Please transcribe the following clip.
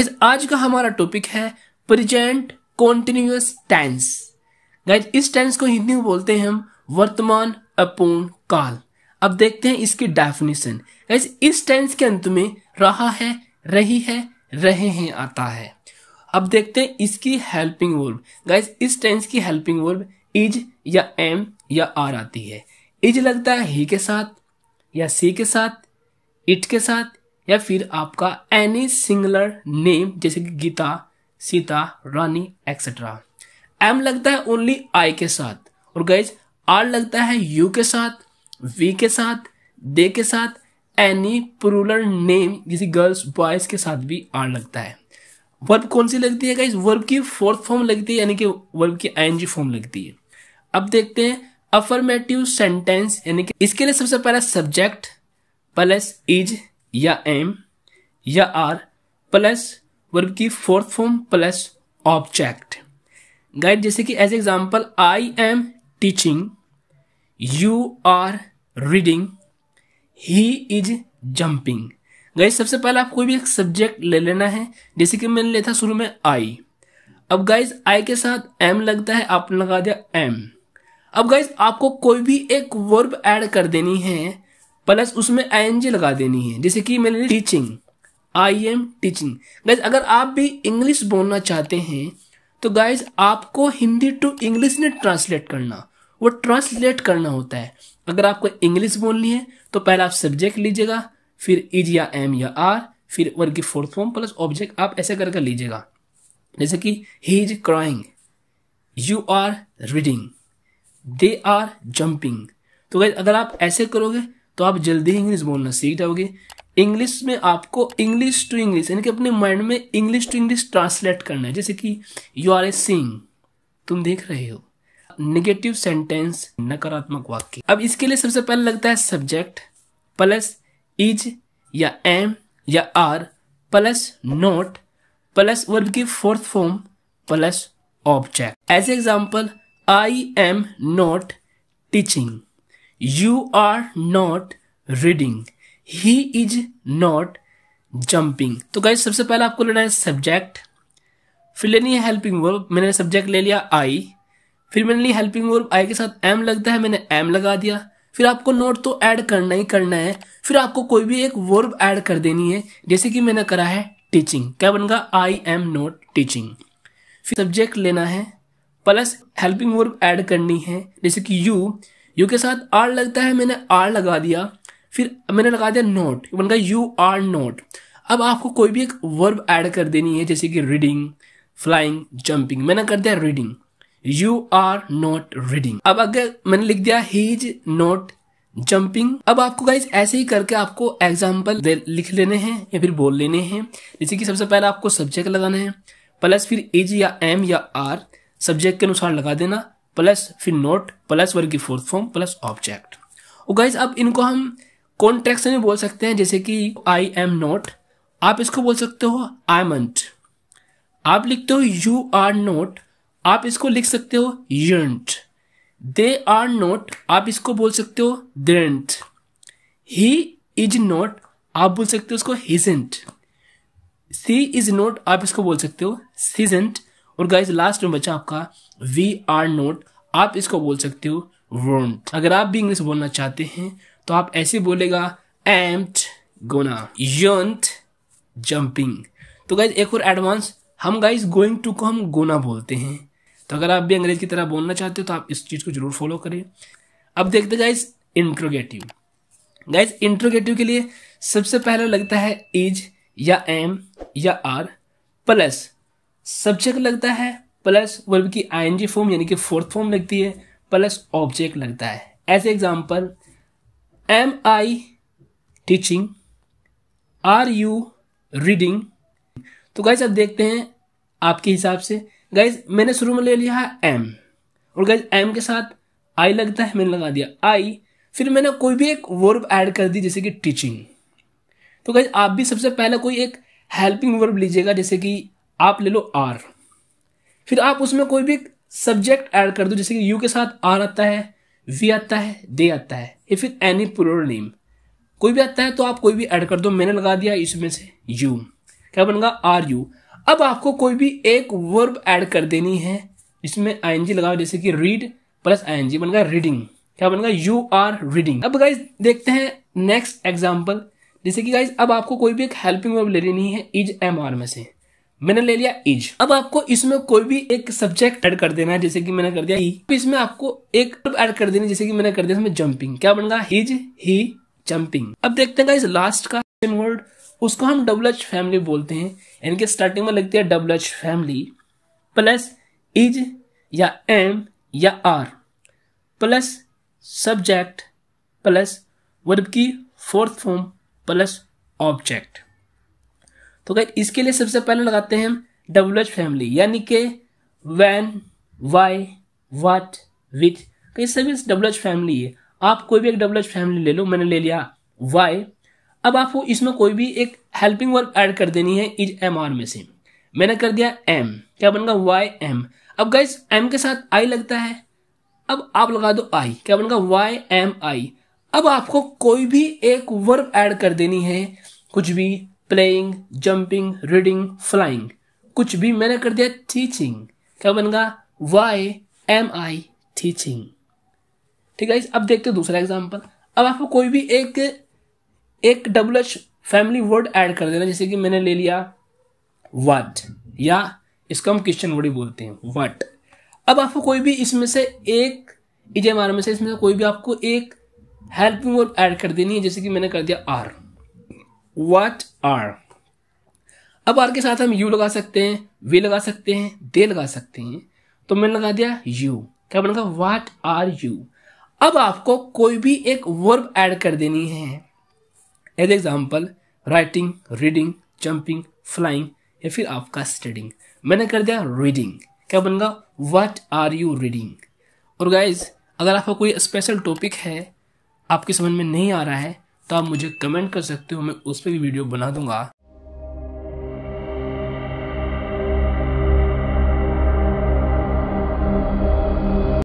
Guys आज का हमारा टॉपिक है प्रेजेंट कॉन्टिन्यूस टेंस गाइज इस टेंस को हिंदी में बोलते हैं हम वर्तमान अपूर्ण काल अब देखते हैं इसकी डेफिनेशन गाइज इस टेंस के अंत में रहा है रही है रहे हैं आता है अब देखते हैं इसकी हेल्पिंग वर्ब गाइज इस टेंस की हेल्पिंग वर्ब इज या एम या आर आती है इज लगता है ही के साथ या सी के साथ इट के साथ या फिर आपका एनी सिंगुलर नेम जैसे कि गीता सीता रानी एक्सेट्रा एम लगता है ओनली आई के साथ और गाइज आर लगता है यू के साथ वी के साथ दे के साथ एनी पुरुलर नेम जैसे गर्ल्स बॉयज के साथ भी आर लगता है वर्ब कौन सी लगती है गाइज वर्ब की फोर्थ फॉर्म लगती है यानी कि वर्ब की आई फॉर्म लगती है अब देखते हैं अफर्मेटिव सेंटेंस यानी कि इसके लिए सबसे पहला सब्जेक्ट प्लस इज या एम या आर प्लस वर्ब की fourth form plus object guys जैसे कि as example I am teaching you are reading he is jumping guys सबसे पहले आप कोई भी एक सब्जेक्ट ले लेना है जैसे कि मैंने लिया था शुरू में आई अब गाइज आई के साथ एम लगता है आपने लगा दिया एम अब गाइज आपको कोई भी एक वर्ब ऐड कर देनी है प्लस उसमें आई एन जी लगा देनी है जैसे कि मैंने teaching I am teaching guys अगर आप भी इंग्लिश बोलना चाहते हैं तो गाइज आपको हिंदी टू इंग्लिश में ट्रांसलेट करना वो ट्रांसलेट करना होता है अगर आपको इंग्लिश बोलनी है तो पहले आप सब्जेक्ट लीजिएगा फिर इज e या एम या आर फिर वर्ग की फोर्थ फॉर्म प्लस ऑब्जेक्ट आप ऐसे करके लीजिएगा जैसे कि he is crying you are reading they are jumping तो गाइज अगर आप ऐसे करोगे तो आप जल्दी ही इंग्लिश बोलना सीख जाओगे इंग्लिश में आपको इंग्लिश टू इंग्लिश यानी कि अपने माइंड में इंग्लिश टू इंग्लिश ट्रांसलेट करना है जैसे कि यू आर ए सींग तुम देख रहे हो निगेटिव सेंटेंस नकारात्मक वाक्य अब इसके लिए सबसे पहले लगता है सब्जेक्ट प्लस इज या एम या are plus not plus verb की fourth form plus object as example I am not teaching you are not reading he is not jumping. तो गाइज सबसे पहले आपको लेना है सब्जेक्ट फिर लेनी है हेल्पिंग वर्ब मैंने सब्जेक्ट ले लिया आई फिर मैंने ली हेल्पिंग वर्ब आई के साथ एम लगता है मैंने एम लगा दिया फिर आपको नोट तो ऐड करना ही करना है फिर आपको कोई भी एक वर्ब ऐड कर देनी है जैसे कि मैंने करा है टीचिंग क्या बनगा आई एम नोट टीचिंग फिर सब्जेक्ट लेना है प्लस हेल्पिंग वर्ब ऐड करनी है जैसे कि यू यू के साथ आर लगता है मैंने आर लगा दिया फिर मैंने लगा दिया नोट बन गया यू आर नोट अब आपको कोई भी एक वर्ब ऐड कर देनी है जैसे कि रीडिंग फ्लाइंग जंपिंग मैंने कर दिया reading you are not reading अब अगर मैंने लिख दिया ही इज नॉट जंपिंग अब आपको गाइज ऐसे ही करके आपको एग्जाम्पल लिख लेने हैं या फिर बोल लेने हैं जैसे कि सबसे पहले आपको सब्जेक्ट लगाना है प्लस फिर इज या एम या आर सब्जेक्ट के अनुसार लगा देना प्लस फिर नोट प्लस वर्ग की फोर्थ फॉर्म प्लस ऑब्जेक्ट और गाइज अब इनको हम कॉन्ट्रेक्शन में बोल सकते हैं जैसे कि आई एम नोट आप इसको बोल सकते हो आई अंट आप लिखते हो यू आर नोट आप इसको लिख सकते हो यंट दे आर नोट आप इसको बोल सकते हो देट ही इज नोट आप बोल सकते हो उसको हिजेंट सी इज नोट आप इसको बोल सकते हो सीजेंट और गाइज लास्ट में बचा आपका वी आर नोट आप इसको बोल सकते हो वोंट अगर आप भी इंग्लिश बोलना चाहते हैं तो आप ऐसे बोलेगा एम्ट गोना यंट जंपिंग तो गाइज एक और एडवांस हम गाइज गोइंग टू को हम गोना बोलते हैं तो अगर आप भी अंग्रेज की तरह बोलना चाहते हो तो आप इस चीज़ को जरूर फॉलो करें अब देखते गाइज इंट्रोगेटिव गाइज इंट्रोगेटिव के लिए सबसे पहला लगता है इज या एम या आर प्लस सब्जेक्ट लगता है प्लस वर्ब की आईएनजी फॉर्म यानी कि फोर्थ फॉर्म लगती है प्लस ऑब्जेक्ट लगता है as example am I teaching are you reading तो गाइज आप देखते हैं आपके हिसाब से गाइज मैंने शुरू में ले लिया है एम और गाइज एम के साथ आई लगता है मैंने लगा दिया आई फिर मैंने कोई भी एक वर्ब ऐड कर दी जैसे कि टीचिंग तो गाइज आप भी सबसे पहले कोई एक हेल्पिंग वर्ब लीजिएगा जैसे कि आप ले लो आर फिर आप उसमें कोई भी सब्जेक्ट ऐड कर दो जैसे कि यू के साथ आर आता है वी आता है दे आता है या फिर एनी प्लोर नेम कोई भी आता है तो आप कोई भी ऐड कर दो मैंने लगा दिया इसमें से यू क्या बनेगा आर यू अब आपको कोई भी एक वर्ब ऐड कर देनी है इसमें आई एन जी लगाओ जैसे कि read plus I N G बनेगा रीडिंग क्या बनेगा यू आर रीडिंग अब गाइज देखते हैं नेक्स्ट एग्जाम्पल जैसे कि गाइज अब आपको कोई भी एक हेल्पिंग वर्ब ले लेनी है इज एम आर में से मैंने ले लिया इज अब आपको इसमें कोई भी एक सब्जेक्ट ऐड कर देना है जैसे कि मैंने कर दिया ही e. इसमें आपको एक ऐड कर देना जैसे कि मैंने कर दिया इसमें जंपिंग क्या बन गया हिज ही जंपिंग अब देखते हैं इस लास्ट का वर्ड उसको हम डबल एच फैमिली बोलते हैं यानी कि स्टार्टिंग में लगती है double H family plus is या एम या are plus subject plus verb की फोर्थ फॉर्म प्लस ऑब्जेक्ट तो गैर इसके लिए सबसे पहले लगाते हैं डब्ल्यू एच फैमिली यानी के वैन वाई वाट विच कई सभी डब्ल्यू एच फैमिली है आप कोई भी एक डब्ल्यू एच फैमिली ले लो मैंने ले लिया वाई अब आपको इसमें कोई भी एक हेल्पिंग वर्ब ऐड कर देनी है इज एम आर में से मैंने कर दिया एम क्या बनगा वाई एम अब गाइज एम के साथ आई लगता है अब आप लगा दो आई क्या बनगा वाई एम आई अब आपको कोई भी एक वर्ब ऐड कर देनी है कुछ भी प्लेइंग जंपिंग रीडिंग फ्लाइंग कुछ भी मैंने कर दिया टीचिंग क्या बन वाई एम आई टीचिंग ठीक है अब देखते हैं दूसरा एग्जाम्पल अब आपको कोई भी एक एक double H family word add कर देना जैसे कि मैंने ले लिया वट या इसको हम क्वेश्चन वर्ड ही बोलते हैं वट अब आपको कोई भी इसमें से एक इजे मार में से इसमें से कोई भी आपको एक हेल्पिंग वर्ड ऐड कर देनी है जैसे कि मैंने कर दिया आर वट आर अब आर के साथ हम यू लगा सकते हैं वे लगा सकते हैं दे लगा सकते हैं तो मैंने लगा दिया यू क्या बनेगा वाट आर यू अब आपको कोई भी एक वर्ब ऐड कर देनी है as example writing reading jumping flying या फिर आपका स्टडिंग मैंने कर दिया रीडिंग क्या बनेगा वट आर यू रीडिंग और गाइज अगर आपका कोई स्पेशल टॉपिक है आपकी समझ में नहीं आ रहा है तो आप मुझे कमेंट कर सकते हो मैं उस पर भी वीडियो बना दूंगा